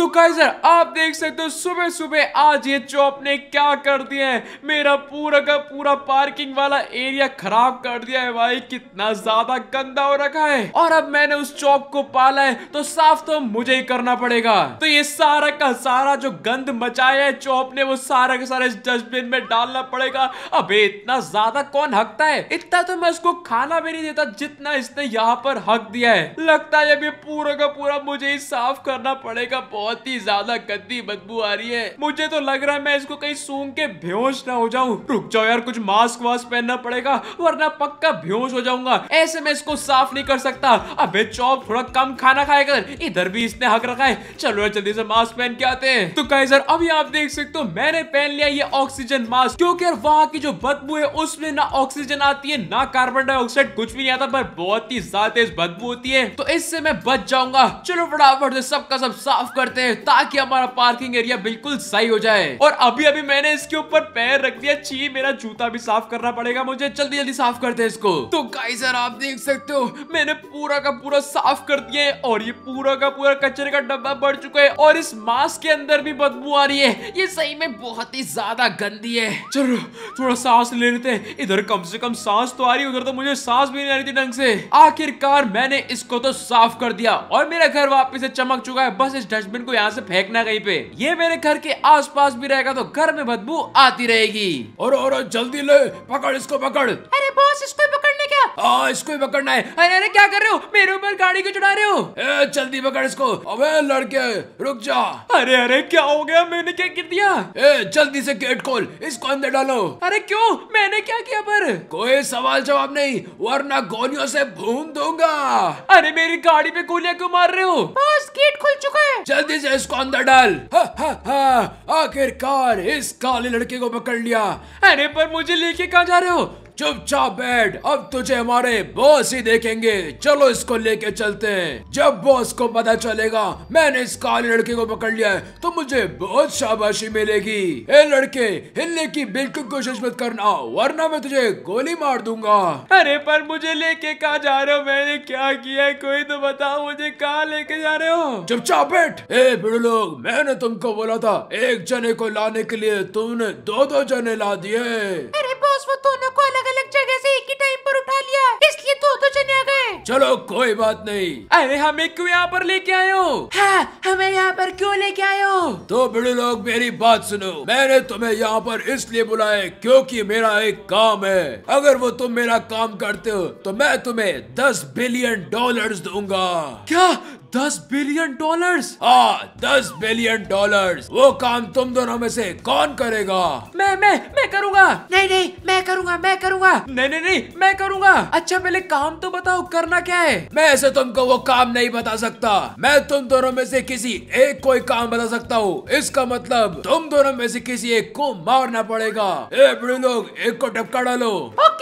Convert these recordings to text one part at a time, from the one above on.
तो काइजर आप देख सकते हो सुबह सुबह आज ये चौप ने क्या कर दिया है मेरा पूरा का पूरा पार्किंग वाला एरिया खराब कर दिया है भाई कितना ज्यादा गंदा हो रखा है और अब मैंने उस चौप को पाला है तो साफ तो मुझे ही करना पड़ेगा तो ये सारा का सारा जो गंद मचाया है चौप ने वो सारा का सारा इस डस्टबिन में डालना पड़ेगा अब इतना ज्यादा कौन हकता है इतना तो मैं उसको खाना भी नहीं देता जितना इसने यहाँ पर हक दिया है लगता है अभी पूरा का पूरा मुझे ही साफ करना पड़ेगा बहुत बहुत ही ज्यादा गद्दी बदबू आ रही है मुझे तो लग रहा है मैं इसको कहीं सूंघ के बेहोश ना हो जाऊं रुक जाओ यार कुछ मास्क वास्क पहनना पड़ेगा वरना पक्का बेहोश हो जाऊंगा ऐसे में इसको साफ नहीं कर सकता अब चौक थोड़ा कम खाना खाया कर इधर भी इसने हक रखा है चलो यार जल्दी से मास्क पहन के आते हैं तो कहे सर अभी आप देख सकते हो मैंने पहन लिया ये ऑक्सीजन मास्क क्योंकि यार वहाँ की जो बदबू है उसमें ना ऑक्सीजन आती है ना कार्बन डाइऑक्साइड कुछ भी नहीं आता पर बहुत ही ज्यादा बदबू होती है तो इससे मैं बच जाऊंगा चलो फटाफट से सबका सब साफ करते करते हैं ताकि हमारा पार्किंग एरिया बिल्कुल सही हो जाए और अभी अभी मैंने इसके ऊपर पैर रख दिया ची मेरा जूता भी साफ करना पड़ेगा मुझे जल्दी जल्दी साफ करते हैं इसको तो गाइजर आप देख सकते हो मैंने पूरा का पूरा साफ कर दिया है और ये पूरा का पूरा कचरे का डब्बा बढ़ चुका है और इस मास्क के अंदर भी बदबू आ रही है ये सही में बहुत ही ज्यादा गंदी है चलो थोड़ा सांस ले लेते हैं इधर कम से कम सांस तो आ रही उधर तो मुझे सांस भी नहीं आ रही थी ढंग से आखिरकार मैंने इसको तो साफ कर दिया और मेरा घर वापिस चमक चुका है बस इस डस्टबिन को यहाँ से फेंकना कहीं पे ये मेरे घर के आसपास भी रहेगा तो घर में बदबू आती रहेगी और और जल्दी ले पकड़ इसको पकड़ अरे बॉस इसको पकड़ने क्या आ, हाँ, इसको ही पकड़ना है अरे अरे क्या कर रहे हो मेरे ऊपर गाड़ी क्यों चढ़ा रहे हो ए, जल्दी पकड़ इसको अबे लड़के रुक जा अरे अरे क्या हो गया मैंने क्या कर दिया ए, जल्दी से गेट खोल इसको अंदर डालो अरे क्यों मैंने क्या किया पर कोई सवाल जवाब नहीं वरना गोलियों से भून दूंगा अरे मेरी गाड़ी पे गोलियां क्यों मार रहे हो बस गेट खुल चुका है जल्दी से इसको अंदर डाल आखिरकार इस काले लड़के को पकड़ लिया अरे पर मुझे लेके कहा जा रहे हो चुपचाप बैठ अब तुझे हमारे बॉस ही देखेंगे चलो इसको लेके चलते हैं जब बॉस को पता चलेगा मैंने इस काले लड़के को पकड़ लिया है तो मुझे बहुत शाबाशी मिलेगी ए लड़के हिलने की बिल्कुल कोशिश मत करना वरना मैं तुझे गोली मार दूंगा अरे पर मुझे लेके कहा जा रहे हो मैंने क्या किया है कोई तो बताओ मुझे कहा लेके जा रहे हो चुपचाप बैठ ए लोग मैंने तुमको बोला था एक जने को लाने के लिए तुमने दो दो जने ला दिए अरे बॉस वो दोनों को अलग अलग जगह से एक ही टाइम पर उठा लिया इसलिए तो तो चने आ गए चलो कोई बात नहीं अरे हमें क्यों यहाँ पर लेके आयो हाँ, हमें यहाँ पर क्यों लेके आयो तो बड़े लोग मेरी बात सुनो मैंने तुम्हें यहाँ पर इसलिए बुलाया क्योंकि मेरा एक काम है अगर वो तुम मेरा काम करते हो तो मैं तुम्हें दस बिलियन डॉलर दूंगा क्या दस बिलियन डॉलर्स हाँ दस बिलियन डॉलर्स वो काम तुम दोनों में से कौन करेगा मैं मैं मैं करूँगा नहीं नहीं मैं करूँगा मैं करूँगा नहीं नहीं नहीं मैं करूँगा अच्छा पहले काम तो बताओ करना क्या है मैं ऐसे तुमको वो काम नहीं बता सकता मैं तुम दोनों में से किसी एक कोई काम बता सकता हूँ इसका मतलब तुम दोनों में से किसी एक को मारना पड़ेगा ए लोग एक को टपका डालो ओके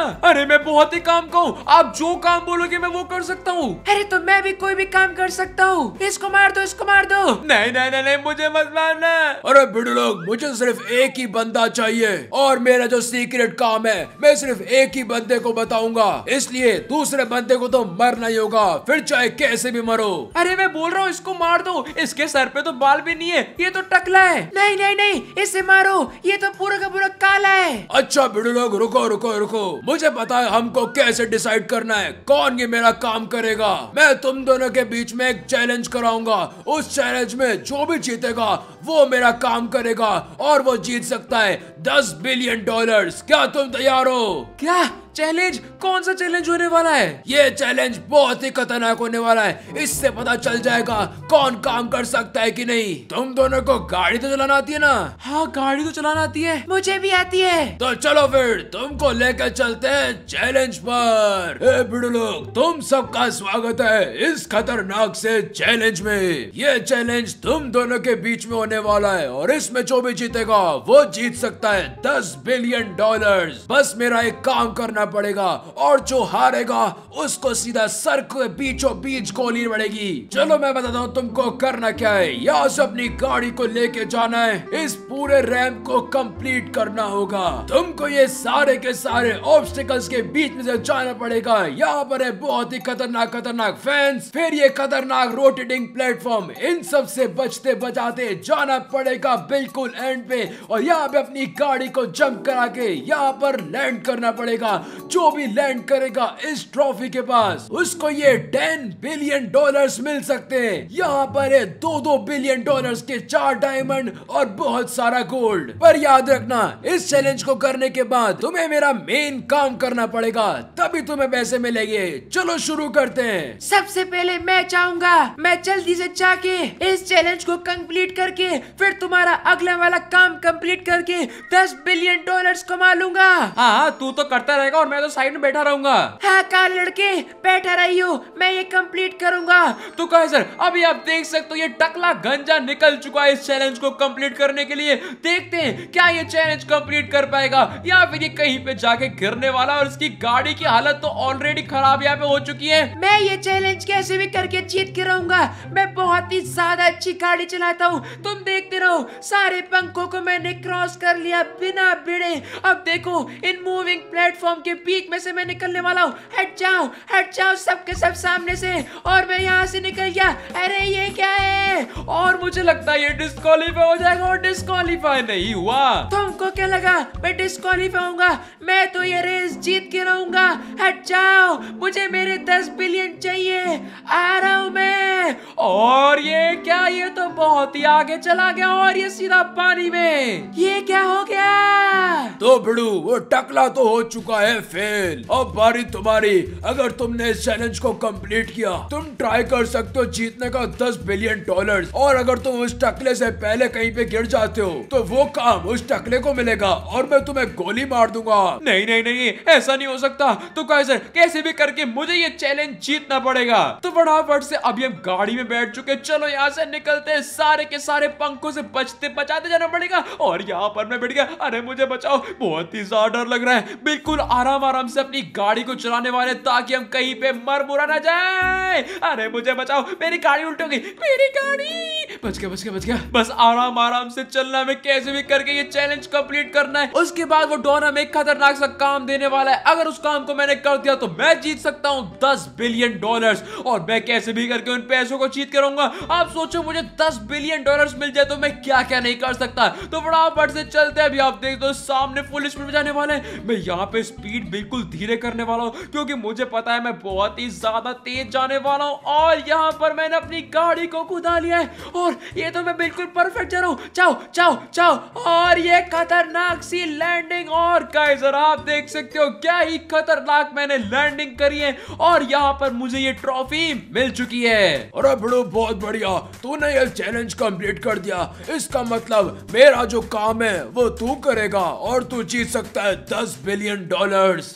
अरे मैं बहुत ही काम का हूँ आप जो काम बोलोगे मैं वो कर सकता हूँ अरे तो मैं भी कोई भी काम कर सकता हूँ इसको मार दो इसको मार दो नहीं नहीं नहीं, नहीं मुझे मत मारना अरे भिड़ू लोग मुझे सिर्फ एक ही बंदा चाहिए और मेरा जो सीक्रेट काम है मैं सिर्फ एक ही बंदे को बताऊंगा इसलिए दूसरे बंदे को तो मरना ही होगा फिर चाहे कैसे भी मरो अरे मैं बोल रहा हूँ इसको मार दो इसके सर पे तो बाल भी नहीं है ये तो टकला है नहीं नहीं नहीं इसे मारो ये तो पूरा का पूरा काला है अच्छा भिड़ू लोग रुको रुको रुको मुझे पता है हमको कैसे डिसाइड करना है कौन ये मेरा काम करेगा मैं तुम दोनों के बीच में एक चैलेंज कराऊंगा उस चैलेंज में जो भी जीतेगा वो मेरा काम करेगा और वो जीत सकता है दस बिलियन डॉलर्स क्या तुम तैयार हो क्या चैलेंज कौन सा चैलेंज होने वाला है ये चैलेंज बहुत ही खतरनाक होने वाला है इससे पता चल जाएगा कौन काम कर सकता है कि नहीं तुम दोनों को गाड़ी तो चलाना आती है ना हाँ गाड़ी तो चलाना आती है मुझे भी आती है तो चलो फिर तुमको लेकर चलते हैं चैलेंज पर लोग तुम सबका स्वागत है इस खतरनाक से चैलेंज में ये चैलेंज तुम दोनों के बीच में होने वाला है और इसमें जो भी जीतेगा वो जीत सकता जाता है दस बिलियन डॉलर बस मेरा एक काम करना पड़ेगा और जो हारेगा उसको सीधा सर के बीचों बीच गोली पड़ेगी चलो मैं बताता हूँ तुमको करना क्या है यहाँ से अपनी गाड़ी को लेके जाना है इस पूरे रैम को कंप्लीट करना होगा तुमको ये सारे के सारे ऑब्स्टिकल्स के बीच में से जाना पड़ेगा यहाँ पर है बहुत ही खतरनाक खतरनाक फैंस फिर ये खतरनाक रोटेटिंग प्लेटफॉर्म इन सब से बचते बचाते जाना पड़ेगा बिल्कुल एंड पे और यहाँ पे अपनी गाड़ी को जंप करा के यहाँ पर लैंड करना पड़ेगा जो भी लैंड करेगा इस ट्रॉफी के पास उसको ये टेन बिलियन डॉलर्स मिल सकते हैं यहाँ पर है दो दो बिलियन डॉलर्स के चार डायमंड और बहुत सारा गोल्ड पर याद रखना इस चैलेंज को करने के बाद तुम्हें मेरा मेन काम करना पड़ेगा तभी तुम्हें पैसे मिलेंगे चलो शुरू करते हैं सबसे पहले मैं चाहूंगा मैं जल्दी से जाके इस चैलेंज को कंप्लीट करके फिर तुम्हारा अगला वाला काम कंप्लीट करके दस बिलियन डॉलर कमा लूंगा हाँ, हाँ तू तो करता रहेगा और मैं तो साइड में बैठा रहूंगा हाँ का लड़के बैठा रही हूँ मैं ये कम्प्लीट करूंगा तो कहे सर अभी आप देख सकते हो ये टकला गंजा निकल चुका है इस चैलेंज को कम्प्लीट करने के लिए देखते हैं क्या ये चैलेंज कम्प्लीट कर पाएगा या फिर ये कहीं पे जाके गिरने वाला और इसकी गाड़ी की हालत तो ऑलरेडी खराब यहाँ पे हो चुकी है मैं ये चैलेंज कैसे भी करके जीत के रहूंगा मैं बहुत ही ज्यादा अच्छी गाड़ी चलाता हूँ तुम देखते रहो सारे पंखों को मैंने क्रॉस कर लिया है बिना बिड़े अब देखो इन मूविंग प्लेटफॉर्म के बीच में से मैं निकलने वाला हूँ हट जाओ हट जाओ सबके सब सामने से और मैं यहाँ से निकल गया अरे ये क्या है और मुझे लगता है ये डिस्कालीफाई हो जाएगा और डिस्कालीफाई नहीं हुआ तुमको क्या लगा मैं डिस्कालीफाई होऊंगा मैं तो ये रेस जीत के रहूंगा हट जाओ मुझे मेरे दस बिलियन चाहिए आ रहा हूँ मैं और ये क्या ये तो बहुत ही आगे चला गया और ये सीधा पानी में ये क्या हो गया तो बड़ू वो टकला तो हो चुका है फेल अब बारी तुम्हारी अगर तुमने इस चैलेंज को कंप्लीट किया तुम ट्राई कर सकते हो जीतने का दस बिलियन डॉलर और अगर तुम उस टकले से पहले कहीं पे गिर जाते हो तो वो काम उस टकले को मिलेगा और मैं तुम्हें गोली मार दूंगा नहीं नहीं नहीं ऐसा नहीं हो सकता तो कैसे कैसे भी करके मुझे ये चैलेंज जीतना पड़ेगा तो फटाफट से अभी हम गाड़ी में बैठ चुके चलो यहाँ से निकलते सारे के सारे पंखों से बचते बचाते जाना पड़ेगा और यहाँ पर मैं बैठ गया अरे मुझे बचाओ बहुत ही ज्यादा डर लग रहा है बिल्कुल आराम आराम से अपनी गाड़ी को चलाने वाले ताकि हम कहीं पे मर मुरा ना जाए अरे मुझे बचाओ मेरी गाड़ी उल्टी हो गई मेरी गाड़ी बच गया बच गया बच गया बस आराम आराम से चलना में कैसे भी करके ये चैलेंज कंप्लीट करना है उसके बाद वो डॉन हमें खतरनाक सा काम देने वाला है अगर उस काम को मैंने कर दिया तो मैं जीत सकता हूँ दस बिलियन डॉलर और मैं कैसे भी करके उन पैसों को जीत करूंगा आप सोचो मुझे दस बिलियन डॉलर्स मिल जाए तो मैं क्या क्या नहीं कर सकता तो फटाफट से चलते अभी आप देख दो सामने फुल स्पीड में जाने वाले मैं यहाँ पे स्पीड बिल्कुल धीरे करने वाला हूँ क्योंकि मुझे पता है मैं बहुत ही ज्यादा तेज जाने वाला हूँ और यहाँ पर मैंने अपनी गाड़ी को कुदा लिया है और ये तो मैं बिल्कुल परफेक्ट जा रहा हूँ चाओ चाओ चाओ और ये खतरनाक सी लैंडिंग और काइजर आप देख सकते हो क्या ही खतरनाक मैंने लैंडिंग करी है और यहाँ पर मुझे ये ट्रॉफी मिल चुकी है और बड़ो बहुत बढ़िया तूने ये चैलेंज कंप्लीट कर दिया इसका मतलब मेरा जो काम है वो तू करेगा और तू जीत सकता है दस बिलियन डॉलर्स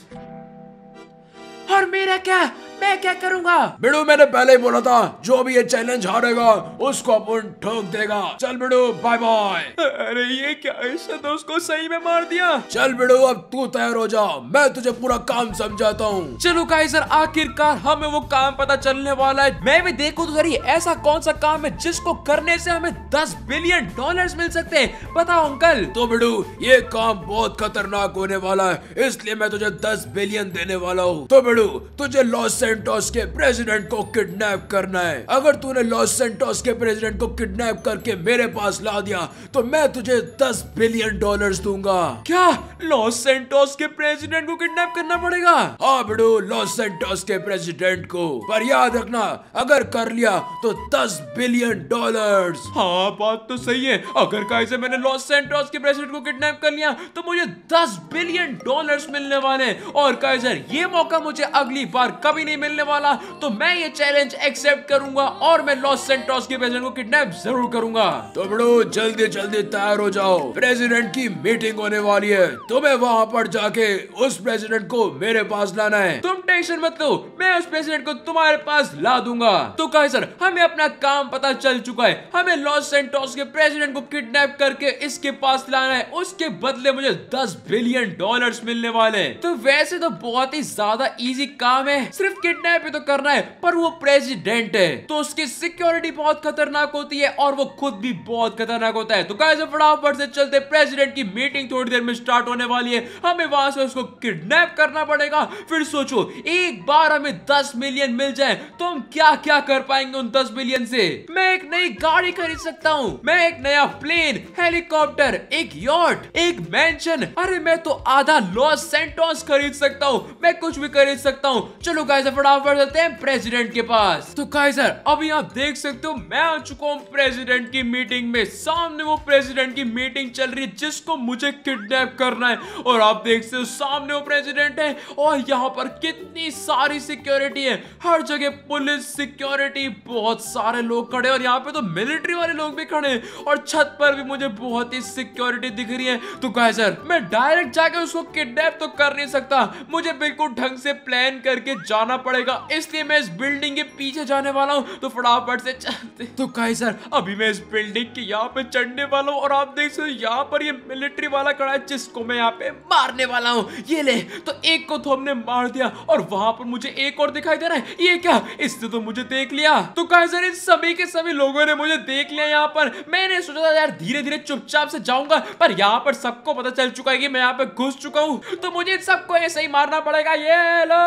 और मेरा क्या मैं क्या करूंगा बिड़ू मैंने पहले ही बोला था जो भी ये चैलेंज हारेगा उसको अपन ठोक देगा चल बिड़ू बाय बाय अरे ये क्या ऐसे तो उसको सही में मार दिया चल बिड़ू अब तू तैयार हो जा मैं तुझे पूरा काम समझाता हूँ चलो का सर आखिरकार हमें वो काम पता चलने वाला है मैं भी देखू तो जरिए ऐसा कौन सा काम है जिसको करने ऐसी हमें दस बिलियन डॉलर मिल सकते हैं बताओ अंकल तो बिड़ू ये काम बहुत खतरनाक होने वाला है इसलिए मैं तुझे दस बिलियन देने वाला हूँ तो बिड़ू तुझे लॉस से सेंटोस के प्रेसिडेंट को किडनैप करना है अगर तूने लॉस सेंटोस के प्रेसिडेंट को किडनैप करके मेरे पास ला दिया तो मैं तुझे दस बिलियन डॉलर दूंगा क्या लॉस सेंटोस के प्रेसिडेंट को किडनैप करना पड़ेगा हाँ बिडू लॉस सेंटोस के प्रेसिडेंट को पर याद रखना अगर कर लिया तो दस बिलियन डॉलर हाँ बात तो सही है अगर कहीं से मैंने लॉस सेंटोस के प्रेसिडेंट को किडनैप कर लिया तो मुझे दस बिलियन डॉलर मिलने वाले और काइजर ये मौका मुझे अगली बार कभी नहीं नहीं मिलने वाला तो मैं ये चैलेंज एक्सेप्ट करूंगा और मैं लॉस सेंटोस के पेशेंट को किडनैप जरूर करूंगा तो बड़ो जल्दी जल्दी तैयार हो जाओ प्रेसिडेंट की मीटिंग होने वाली है तुम्हें वहाँ पर जाके उस प्रेसिडेंट को मेरे पास लाना है तुम टेंशन मत लो मैं उस प्रेसिडेंट को तुम्हारे पास ला दूंगा तो कहे सर हमें अपना काम पता चल चुका है हमें लॉस सेंटोस के प्रेसिडेंट को किडनैप करके इसके पास लाना है उसके बदले मुझे दस बिलियन डॉलर मिलने वाले तो वैसे तो बहुत ही ज्यादा इजी काम है सिर्फ किडनैप तो करना है पर वो प्रेसिडेंट है तो उसकी सिक्योरिटी बहुत खतरनाक होती है और वो खुद भी बहुत खतरनाक होता है तो गाइस फटाफट से चलते प्रेसिडेंट की मीटिंग थोड़ी देर में स्टार्ट होने वाली है हमें वहां से उसको किडनैप करना पड़ेगा फिर सोचो एक बार हमें दस मिलियन मिल जाए तो हम क्या क्या कर पाएंगे उन दस मिलियन से मैं एक नई गाड़ी खरीद सकता हूँ मैं एक नया प्लेन हेलीकॉप्टर एक यॉट एक मैंशन अरे मैं तो आधा लॉस सेंटोस खरीद सकता हूँ मैं कुछ भी खरीद सकता हूँ चलो गाय फटाफट चलते हैं प्रेसिडेंट के पास तो काइजर अभी आप देख सकते हो मैं आ चुका हूँ प्रेसिडेंट की मीटिंग में सामने वो प्रेसिडेंट की मीटिंग चल रही है जिसको मुझे किडनेप करना है और आप देख सकते हो सामने वो प्रेसिडेंट है और यहाँ पर कितनी सारी सिक्योरिटी है हर जगह पुलिस सिक्योरिटी बहुत सारे लोग खड़े और यहाँ पे तो मिलिट्री वाले लोग भी खड़े और छत पर भी मुझे बहुत ही सिक्योरिटी दिख रही है तो काइजर मैं डायरेक्ट जाके उसको किडनेप तो कर नहीं सकता मुझे बिल्कुल ढंग से प्लान करके जाना पड़ेगा इसलिए मैं इस बिल्डिंग के पीछे जाने वाला हूँ तो फटाफट से चलते तो कहीं सर अभी मैं इस बिल्डिंग के यहाँ पे चढ़ने वाला हूँ और आप देख सकते यहाँ पर ये मिलिट्री वाला कड़ा है जिसको मैं यहाँ पे मारने वाला हूँ ये ले तो एक को तो हमने मार दिया और वहां पर मुझे एक और दिखाई दे रहा है ये क्या इसने तो मुझे देख लिया तो कहे सर इन सभी के सभी लोगों ने मुझे देख लिया यहाँ पर मैंने सोचा था यार धीरे धीरे चुपचाप से जाऊंगा पर यहाँ पर सबको पता चल चुका है कि मैं यहाँ पे घुस चुका हूँ तो मुझे सबको ऐसे ही मारना पड़ेगा ये लो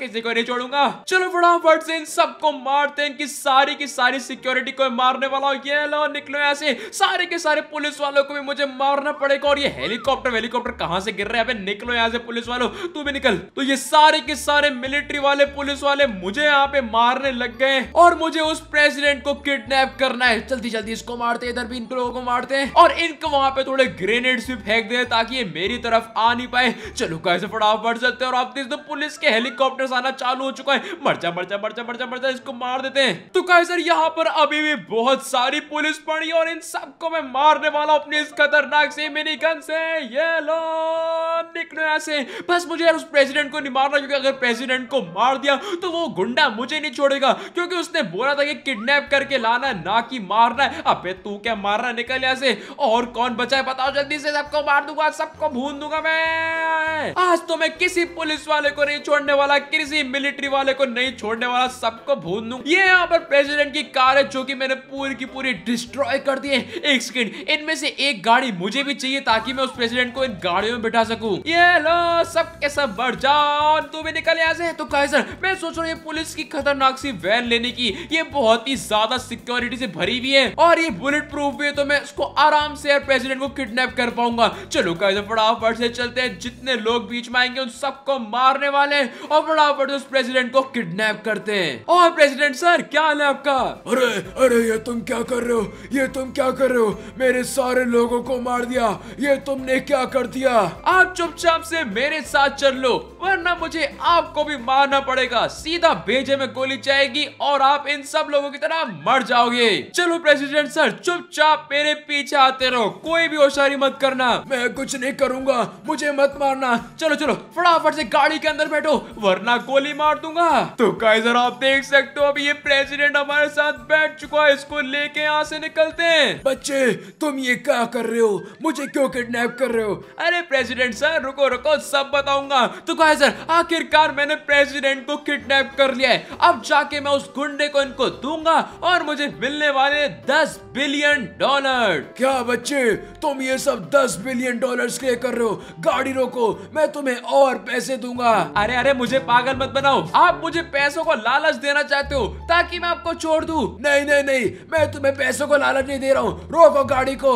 किसी को नहीं छोड़ूंगा चलो फटाफट से इन सबको मारते हैं इनकी सारी की सारी सिक्योरिटी को मारने वाला ये लो निकलो ऐसे सारे के सारे पुलिस वालों को भी मुझे मारना पड़ेगा और ये हेलीकॉप्टर हेलीकॉप्टर कहां से गिर रहे हैं निकलो यहाँ से पुलिस वालों तू भी निकल तो ये सारे के सारे मिलिट्री वाले पुलिस वाले मुझे यहाँ पे मारने लग गए और मुझे उस प्रेसिडेंट को किडनैप करना है जल्दी जल्दी इसको मारते इधर भी इनको लोगों को मारते हैं और इनको वहां पे थोड़े ग्रेनेड्स भी फेंक दे ताकि ये मेरी तरफ आ नहीं पाए चलो कैसे फटाफट सकते और आप पुलिस के हेली हेलीकॉप्टर आना चालू हो चुका है मर जा मर जा मर इसको मार देते हैं तो कहे सर यहाँ पर अभी भी बहुत सारी पुलिस पड़ी और इन सबको मैं मारने वाला हूँ अपने इस खतरनाक से मेरी गन से ये लो निकलो यहाँ से बस मुझे यार उस प्रेसिडेंट को नहीं मारना क्योंकि अगर प्रेसिडेंट को मार दिया तो वो गुंडा मुझे नहीं छोड़ेगा क्योंकि उसने बोला था कि किडनैप करके लाना ना कि मारना है अबे तू क्या मार रहा निकल यहाँ से और कौन बचा है बताओ जल्दी से सबको मार दूंगा सबको भून दूंगा मैं आज तो मैं किसी पुलिस वाले को नहीं छोड़ने वाला किसी मिलिट्री वाले को नहीं छोड़ने वाला सबको भून दू ये यहाँ पर प्रेसिडेंट की कार है जो की मैंने पूरी की पूरी डिस्ट्रॉय कर दी है एक सेकेंड इनमें से एक गाड़ी मुझे भी चाहिए ताकि मैं उस प्रेसिडेंट को इन गाड़ियों में बिठा सकू ये लो सब के सब बढ़ जाओ तू भी निकल यहाँ से तो सर मैं सोच रहा हूँ पुलिस की खतरनाक सी वैन लेने की ये बहुत ही ज्यादा सिक्योरिटी से भरी हुई है और ये बुलेट प्रूफ भी है तो मैं उसको आराम से यार प्रेसिडेंट को किडनैप कर पाऊंगा चलो कायसर फटाफट से चलते हैं जितने लोग बीच में आएंगे उन सबको मारने वाले और फटाफट उस प्रेसिडेंट को किडनैप करते हैं और प्रेसिडेंट सर क्या हाल है आपका अरे अरे ये तुम क्या कर रहे हो ये तुम क्या कर रहे हो मेरे सारे लोगों को मार दिया ये तुमने क्या कर दिया आप चुपचाप से मेरे साथ चल लो वरना मुझे आपको भी मारना पड़ेगा सीधा भेजे में गोली जाएगी और आप इन सब लोगों की तरह मर जाओगे चलो प्रेसिडेंट सर चुपचाप मेरे पीछे आते रहो कोई भी होशारी मत करना मैं कुछ नहीं करूंगा मुझे मत मारना चलो चलो फटाफट से गाड़ी के अंदर बैठो वरना गोली मार दूंगा तो काइजर आप देख सकते हो अभी ये प्रेसिडेंट हमारे साथ बैठ चुका है इसको लेके यहाँ से निकलते हैं बच्चे तुम ये क्या कर रहे हो मुझे क्यों किडनैप कर रहे हो अरे प्रेसिडेंट सर रुको रुको सब बताऊंगा तो काइजर आखिरकार मैंने प्रेसिडेंट को किडनैप कर लिया है अब जाके मैं उस गुंडे को इनको दूंगा और मुझे मिलने वाले दस बिलियन डॉलर क्या बच्चे तुम ये सब दस बिलियन डॉलर के कर रहे हो गाड़ी रोको मैं तुम्हें और पैसे दूंगा अरे अरे मुझे पागल मत बनाओ आप मुझे पैसों को लालच देना चाहते हो ताकि मैं आपको छोड़ दू नहीं नहीं नहीं मैं तुम्हें पैसों को लालच नहीं दे रहा हूँ रोको गाड़ी को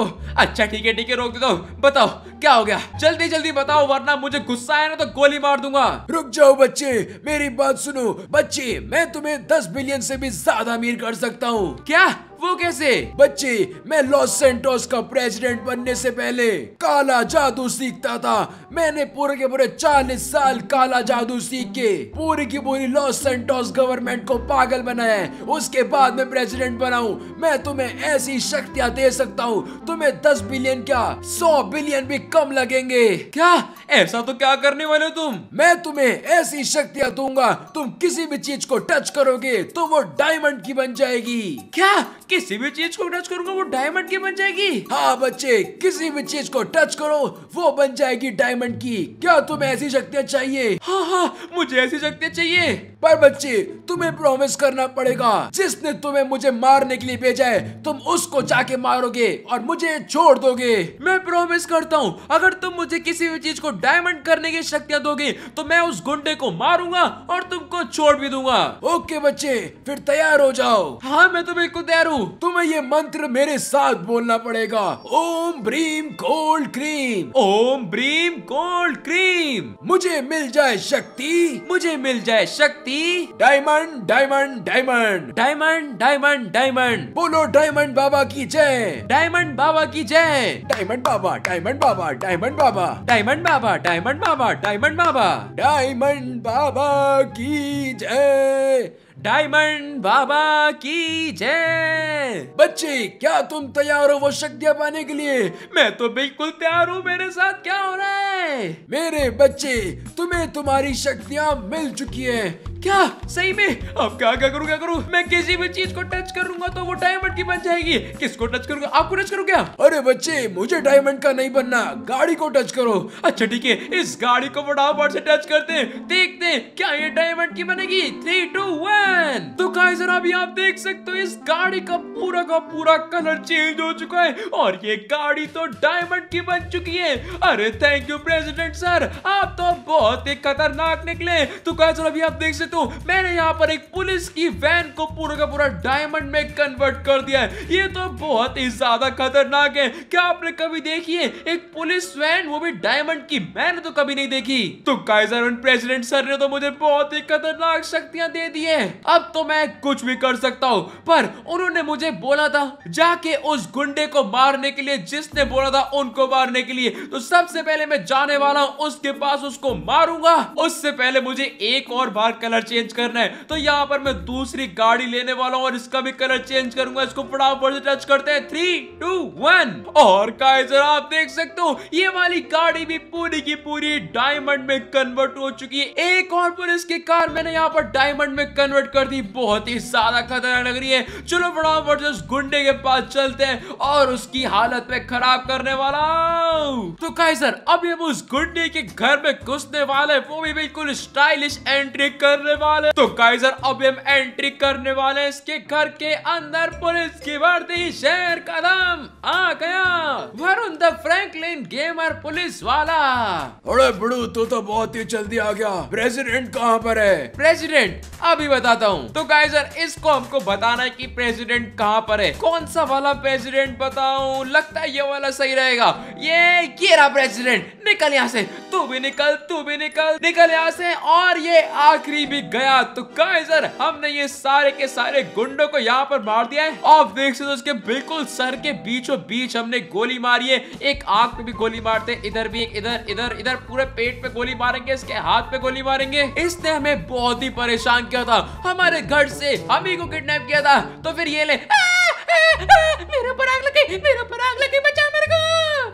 अच्छा ठीक है ठीक है रोक देता हूँ बताओ क्या हो गया जल्दी जल्दी बताओ वरना मुझे गुस्सा आया ना तो गोली मार दूंगा रुक जाओ बच्चे मेरी बात सुनो बच्चे मैं तुम्हें दस बिलियन से भी ज्यादा अमीर कर सकता हूँ क्या वो कैसे बच्चे मैं लॉस सेंटोस का प्रेसिडेंट बनने से पहले काला जादू सीखता था मैंने पूरे के पूरे चालीस साल काला जादू सीख के पूरी की पूरी लॉस सेंटोस गवर्नमेंट को पागल बनाया है उसके बाद मैं प्रेसिडेंट बनाऊ मैं तुम्हें ऐसी शक्तियाँ दे सकता हूँ तुम्हें दस बिलियन क्या सौ बिलियन भी कम लगेंगे क्या ऐसा तो क्या करने वाले तुम मैं तुम्हें ऐसी शक्तियाँ दूंगा तुम किसी भी चीज को टच करोगे तो वो डायमंड की बन जाएगी क्या किसी भी चीज को टच करूंगा वो डायमंड की बन जाएगी हाँ बच्चे किसी भी चीज को टच करो वो बन जाएगी डायमंड की क्या तुम्हें ऐसी शक्तियाँ चाहिए हाँ हाँ मुझे ऐसी शक्तियाँ चाहिए पर बच्चे तुम्हें प्रॉमिस करना पड़ेगा जिसने तुम्हें मुझे मारने के लिए भेजा है तुम उसको जाके मारोगे और मुझे छोड़ दोगे मैं प्रॉमिस करता हूँ अगर तुम मुझे किसी भी चीज को डायमंड करने की शक्तियाँ दोगे तो मैं उस गुंडे को मारूंगा और तुमको छोड़ भी दूंगा ओके बच्चे फिर तैयार हो जाओ हाँ मैं तो बिल्कुल तैयार हूँ तुम्हें ये मंत्र मेरे साथ बोलना पड़ेगा ओम ब्रीम कोल्ड क्रीम ओम ब्रीम कोल्ड क्रीम मुझे मिल जाए शक्ति मुझे मिल जाए शक्ति बेटी diamond diamond diamond diamond diamond diamond बोलो डायमंड बाबा की जय डायमंड बाबा की जय डायमंड बाबा डायमंड बाबा डायमंड बाबा डायमंड बाबा डायमंड बाबा डायमंड बाबा डायमंड बाबा की जय डायमंड बाबा की जय बच्चे क्या तुम तैयार हो वो शक्तियाँ पाने के लिए मैं तो बिल्कुल तैयार हूँ मेरे साथ क्या हो रहा है मेरे बच्चे तुम्हें तुम्हारी शक्तियाँ मिल चुकी हैं क्या सही में अब क्या क्या करूँ क्या करूँ मैं किसी भी चीज को टच करूंगा तो वो डायमंड की बन जाएगी किसको टच करूंगा आपको टच करूँ क्या अरे बच्चे मुझे डायमंड का नहीं बनना गाड़ी को टच करो अच्छा ठीक है इस गाड़ी को बड़ा बड़ से टच करते देखते क्या ये डायमंड की बनेगी थ्री टू वन मैन तो गाइस अभी आप देख सकते हो इस गाड़ी का पूरा का पूरा कलर चेंज हो चुका है और ये गाड़ी तो डायमंड की बन चुकी है अरे थैंक यू प्रेसिडेंट सर आप तो बहुत ही खतरनाक निकले तो गाइस अभी आप देख सकते हो मैंने यहाँ पर एक पुलिस की वैन को पूरा का पूरा डायमंड में कन्वर्ट कर दिया है ये तो बहुत ही ज्यादा खतरनाक है क्या आपने कभी देखी है एक पुलिस वैन वो भी डायमंड की मैंने तो कभी नहीं देखी तो काइजर प्रेसिडेंट सर ने तो मुझे बहुत ही खतरनाक शक्तियां दे दी है अब तो मैं कुछ भी कर सकता हूँ पर उन्होंने मुझे बोला था जाके उस गुंडे को मारने के लिए जिसने बोला था उनको मारने के लिए तो सबसे पहले मैं जाने वाला हूँ उसके पास उसको मारूंगा उससे पहले मुझे एक और बार कलर चेंज करना है तो यहाँ पर मैं दूसरी गाड़ी लेने वाला हूँ और इसका भी कलर चेंज करूंगा इसको फटाफट से टच करते हैं थ्री टू वन और का आप देख सकते हो ये वाली गाड़ी भी पूरी की पूरी डायमंड में कन्वर्ट हो चुकी है एक और पुलिस की कार मैंने यहाँ पर डायमंड में कन्वर्ट कर दी बहुत ही ज्यादा खतरनाक लग रही है चलो बड़ा जिस गुंडे के पास चलते हैं और उसकी हालत में खराब करने वाला तो कहीं सर अब ये उस गुंडे के घर में घुसने वाले वो भी बिल्कुल स्टाइलिश एंट्री करने वाले तो काइजर अब हम एंट्री करने वाले इसके घर के अंदर पुलिस की वर्दी शेर कदम आ गया Varun the Franklin gamer police वाला अरे बड़ू तू तो, तो बहुत ही जल्दी आ गया प्रेसिडेंट कहाँ पर है प्रेसिडेंट अभी बता बताता हूँ तो गाइजर इसको हमको बताना है की प्रेसिडेंट कहाँ पर है कौन सा वाला प्रेसिडेंट बताऊ लगता है ये वाला सही रहेगा ये केरा प्रेसिडेंट निकल यहाँ से तू भी निकल तू भी निकल निकल यहाँ से और ये आखिरी भी गया तो गाइजर हमने ये सारे के सारे गुंडों को यहाँ पर मार दिया है और देख सकते उसके बिल्कुल सर के बीचों बीच हमने गोली मारी है एक आंख पे भी गोली मारते इधर भी एक इधर इधर इधर पूरे पेट पे गोली मारेंगे इसके हाथ पे गोली मारेंगे इसने हमें बहुत ही परेशान किया था हमारे घर से हम को किडनैप किया था तो फिर ये ले मेरे ऊपर आग लगी मेरे ऊपर आग लगी बचा मेरे को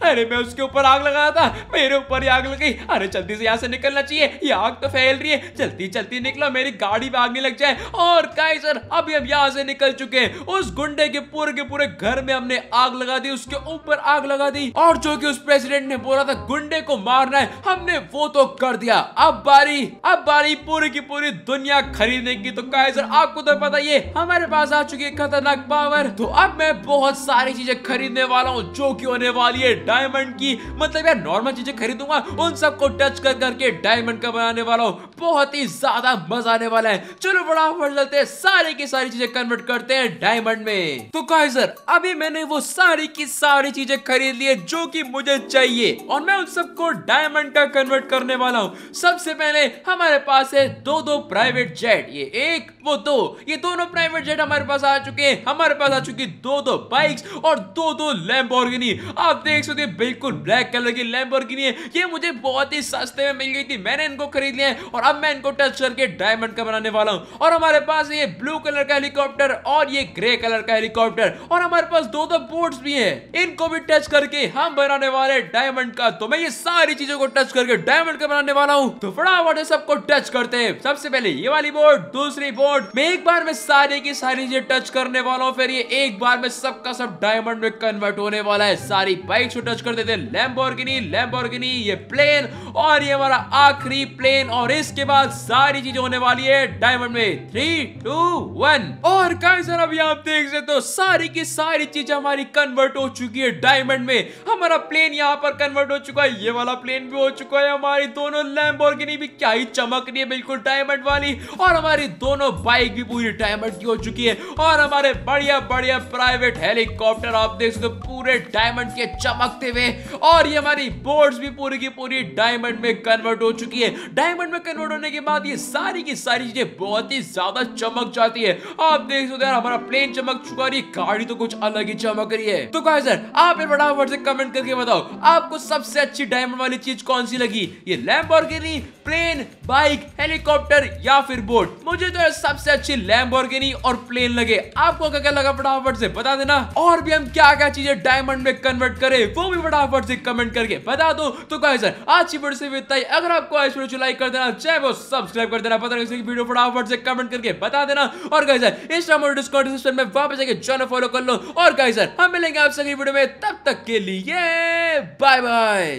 अरे मैं उसके ऊपर आग लगाया था मेरे ऊपर ही आग लगी अरे जल्दी से यहाँ से निकलना चाहिए ये आग तो फैल रही है जल्दी जल्दी निकलो मेरी गाड़ी में आग नहीं लग जाए और काई सर अभी हम यहाँ से निकल चुके हैं उस गुंडे के पूरे के पूरे घर में हमने आग लगा दी उसके ऊपर आग लगा दी और जो की उस प्रेसिडेंट ने बोला था गुंडे को मारना है हमने वो तो कर दिया अब बारी अब बारी पूरी की पूरी दुनिया खरीदने की तो गाइस आपको तो पता ये हमारे पास आ चुकी है खतरनाक पावर तो अब मैं बहुत सारी चीजें खरीदने वाला हूँ जो की होने वाली है डायमंड की मतलब यार नॉर्मल चीजें खरीदूंगा उन सबको टच कर करके डायमंड का बनाने वाला हूँ बहुत ही ज्यादा मजा आने वाला है चलो बड़ा फट चलते हैं सारी की सारी चीजें कन्वर्ट करते हैं डायमंड में तो काइजर अभी मैंने वो सारी की सारी चीजें खरीद ली जो कि मुझे चाहिए और मैं उन सबको डायमंड का कन्वर्ट करने वाला हूँ सबसे पहले हमारे पास है दो दो प्राइवेट जेट ये एक वो दो ये दोनों प्राइवेट जेट हमारे पास आ चुके हैं हमारे पास आ चुकी दो दो बाइक्स और दो दो लैम्बोर्गिनी आप देख सकते हैं बिल्कुल ब्लैक कलर की लैम्बोर्गिनी है ये मुझे बहुत ही सस्ते में मिल गई थी मैंने इनको खरीद लिया है और अब मैं इनको टच करके डायमंड का बनाने वाला हूँ और हमारे पास ये ब्लू कलर का हेलीकॉप्टर और ये ग्रे कलर का हेलीकॉप्टर और हमारे पास दो दो बोट्स भी है इनको भी टच करके हम बनाने वाले डायमंड का तो मैं ये सारी चीजों को टच करके डायमंड का बनाने वाला हूँ तो फटाफट सबको टच करते हैं सबसे पहले ये वाली बोर्ड दूसरी दूसरी बोर्ड में एक बार में सारे की सारी चीजें टच करने वाला हूँ फिर ये एक बार में सबका सब, डायमंड में कन्वर्ट होने वाला है सारी बाइक को टच कर देते लैम्बोर्गिनी लैम्बोर्गिनी ये प्लेन और ये हमारा आखिरी प्लेन और इसके बाद सारी चीजें होने वाली है डायमंड में थ्री टू वन और कई सर अभी आप देख सकते हो सारी की सारी चीजें हमारी कन्वर्ट हो चुकी है डायमंड में हमारा प्लेन यहाँ पर कन्वर्ट हो चुका है ये वाला प्लेन भी हो चुका है हमारी दोनों लैम्बोर्गिनी भी क्या ही चमक रही है बिल्कुल डायमंड वाली और हमारी दो दोनों बाइक भी पूरी डायमंड की हो चुकी है और हमारे बढ़िया बढ़िया प्राइवेट हेलीकॉप्टर आप देख सकते हो पूरे डायमंड के चमकते हुए और ये हमारी बोर्ड्स भी पूरी की पूरी डायमंड में कन्वर्ट हो चुकी है डायमंड में कन्वर्ट होने के बाद ये सारी की सारी चीजें बहुत ही ज्यादा चमक जाती है आप देख सकते हो हमारा प्लेन चमक चुका है गाड़ी तो कुछ अलग ही चमक रही है तो कहा सर आप फटाफट से कमेंट करके बताओ आपको सबसे अच्छी डायमंड वाली चीज कौन सी लगी ये लैम्बोर्गिनी प्लेन बाइक हेलीकॉप्टर या फिर बोट मुझे तो सबसे अच्छी लैम्बोर्गिनी और प्लेन लगे आपको क्या क्या लगा फटाफट से बता देना और भी हम क्या क्या चीजें डायमंड में कन्वर्ट करें वो भी फटाफट से कमेंट करके बता दो तो सर आज की वीडियो से भी इतना ही अगर आपको आज वीडियो लाइक कर देना चाहे वो सब्सक्राइब कर देना पता नहीं वीडियो फटाफट से कमेंट करके बता देना और कहे सर इंस्टाग्राम और डिस्कॉर्ड डिस्क्रिप्शन में वापस आगे चैनल फॉलो कर लो और कहे सर हम मिलेंगे आपसे अगली वीडियो में तब तक के लिए बाय बाय